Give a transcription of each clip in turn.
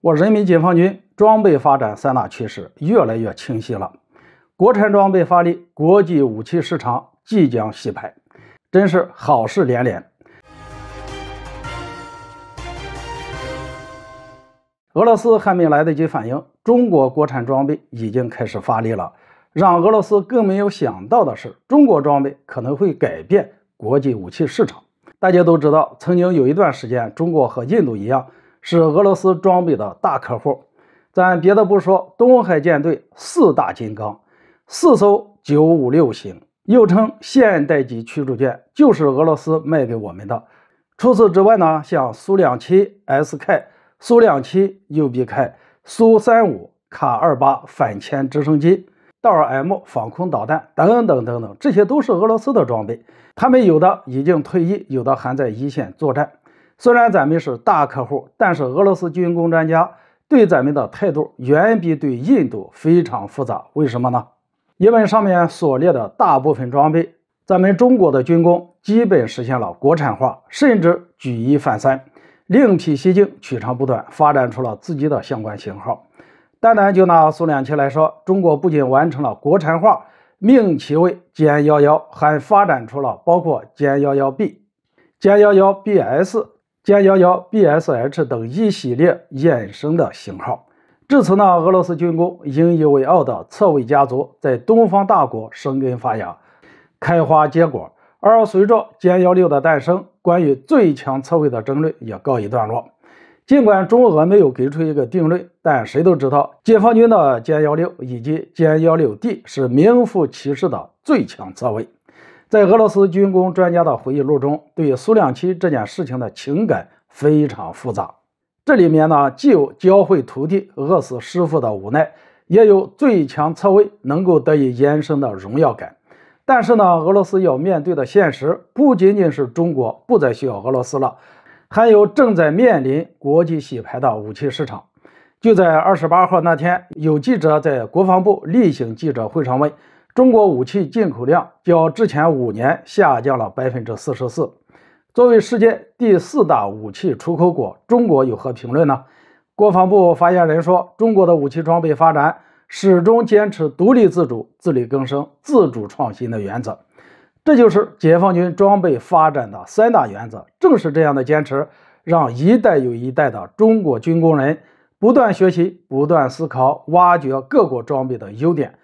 我人民解放军装备发展三大趋势越来越清晰了，国产装备发力，国际武器市场即将洗牌，真是好事连连。俄罗斯还没来得及反应，中国国产装备已经开始发力了。让俄罗斯更没有想到的是，中国装备可能会改变国际武器市场。大家都知道，曾经有一段时间，中国和印度一样。是俄罗斯装备的大客户，咱别的不说，东海舰队四大金刚，四艘九五六型，又称现代级驱逐舰，就是俄罗斯卖给我们的。除此之外呢，像苏两七 S K、苏两七 U B K、苏三五卡二八反潜直升机、道尔 M 防空导弹等等等等，这些都是俄罗斯的装备。他们有的已经退役，有的还在一线作战。虽然咱们是大客户，但是俄罗斯军工专家对咱们的态度远比对印度非常复杂。为什么呢？因为上面所列的大部分装备，咱们中国的军工基本实现了国产化，甚至举一反三，另辟蹊径，取长补短，发展出了自己的相关型号。单单就拿苏两七来说，中国不仅完成了国产化，命其为歼幺幺，还发展出了包括歼幺幺 B、歼幺幺 BS。歼幺幺、B S H 等一系列衍生的型号。至此呢，俄罗斯军工引以为傲的侧卫家族在东方大国生根发芽、开花结果。而随着歼幺六的诞生，关于最强侧卫的争论也告一段落。尽管中俄没有给出一个定论，但谁都知道，解放军的歼幺六以及歼幺六 D 是名副其实的最强侧卫。在俄罗斯军工专家的回忆录中，对苏两七这件事情的情感非常复杂。这里面呢，既有教会徒弟饿死师傅的无奈，也有最强侧卫能够得以延伸的荣耀感。但是呢，俄罗斯要面对的现实不仅仅是中国不再需要俄罗斯了，还有正在面临国际洗牌的武器市场。就在二十八号那天，有记者在国防部例行记者会上问。中国武器进口量较之前五年下降了百分之四十四。作为世界第四大武器出口国，中国有何评论呢？国防部发言人说：“中国的武器装备发展始终坚持独立自主、自力更生、自主创新的原则，这就是解放军装备发展的三大原则。正是这样的坚持，让一代又一代的中国军工人不断学习、不断思考，挖掘各国装备的优点。”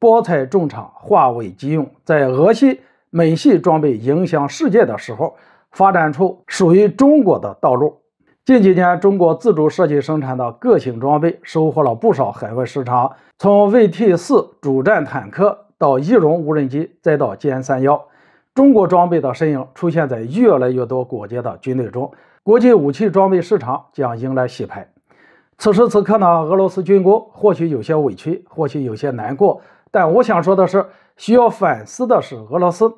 博采众长，化为己用。在俄系、美系装备影响世界的时候，发展出属于中国的道路。近几年，中国自主设计生产的各型装备收获了不少海外市场。从 VT 四主战坦克到翼龙无人机，再到歼三幺，中国装备的身影出现在越来越多国家的军队中。国际武器装备市场将迎来洗牌。此时此刻呢，俄罗斯军工或许有些委屈，或许有些难过。但我想说的是，需要反思的是俄罗斯。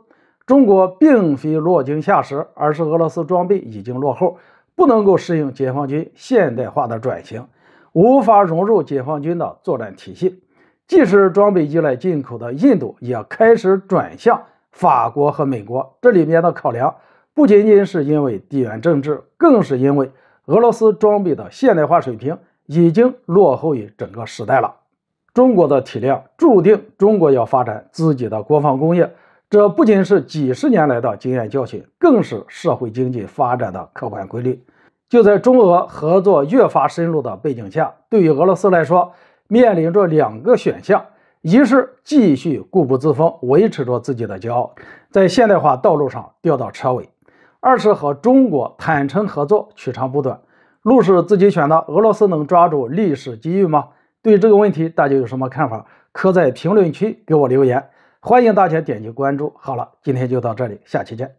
中国并非落井下石，而是俄罗斯装备已经落后，不能够适应解放军现代化的转型，无法融入解放军的作战体系。即使装备依赖进口的印度，也开始转向法国和美国。这里面的考量，不仅仅是因为地缘政治，更是因为俄罗斯装备的现代化水平已经落后于整个时代了。中国的体量注定中国要发展自己的国防工业，这不仅是几十年来的经验教训，更是社会经济发展的客观规律。就在中俄合作越发深入的背景下，对于俄罗斯来说，面临着两个选项：一是继续固步自封，维持着自己的骄傲，在现代化道路上掉到车尾；二是和中国坦诚合作，取长补短。路是自己选的，俄罗斯能抓住历史机遇吗？对这个问题，大家有什么看法？可在评论区给我留言。欢迎大家点击关注。好了，今天就到这里，下期见。